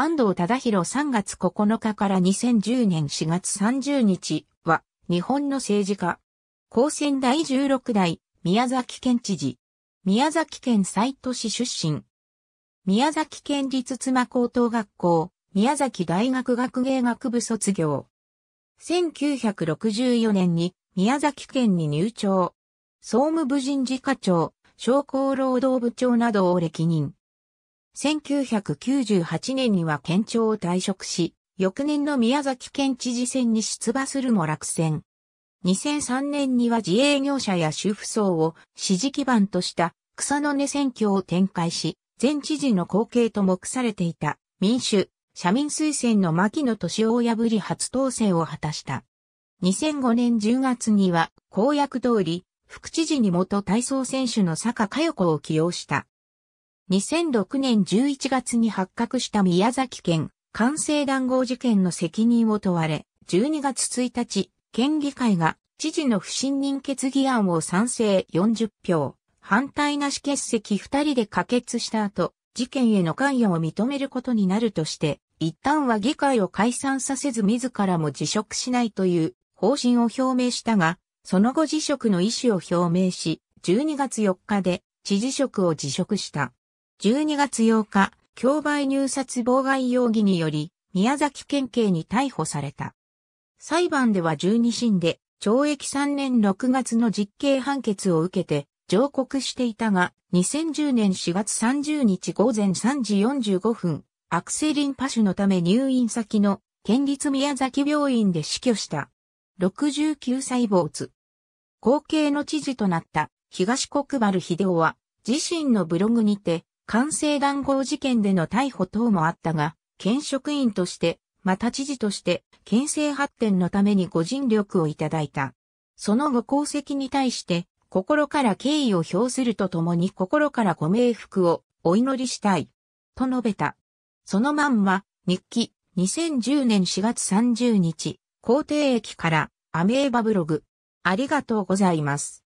安藤忠宏3月9日から2010年4月30日は、日本の政治家。高専第16代、宮崎県知事。宮崎県西都市出身。宮崎県立妻高等学校、宮崎大学学芸学部卒業。1964年に宮崎県に入庁。総務部人事課長、商工労働部長などを歴任。1998年には県庁を退職し、翌年の宮崎県知事選に出馬するも落選。2003年には自営業者や主婦層を支持基盤とした草の根選挙を展開し、前知事の後継と目されていた民主、社民推薦の牧野敏夫を破り初当選を果たした。2005年10月には公約通り、副知事に元体操選手の坂佳代子を起用した。2006年11月に発覚した宮崎県関西談合事件の責任を問われ、12月1日、県議会が知事の不信任決議案を賛成40票、反対なし欠席2人で可決した後、事件への関与を認めることになるとして、一旦は議会を解散させず自らも辞職しないという方針を表明したが、その後辞職の意思を表明し、12月4日で知事職を辞職した。12月8日、競売入札妨害容疑により、宮崎県警に逮捕された。裁判では12審で、懲役3年6月の実刑判決を受けて、上告していたが、2010年4月30日午前3時45分、アクセリンパュのため入院先の県立宮崎病院で死去した。69歳没。後継の知事となった東国原秀夫は、自身のブログにて、官製談合事件での逮捕等もあったが、県職員として、また知事として、県政発展のためにご尽力をいただいた。そのご功績に対して、心から敬意を表するとともに心からご冥福をお祈りしたい。と述べた。そのまんま、日記、2010年4月30日、皇帝駅から、アメーバブログ。ありがとうございます。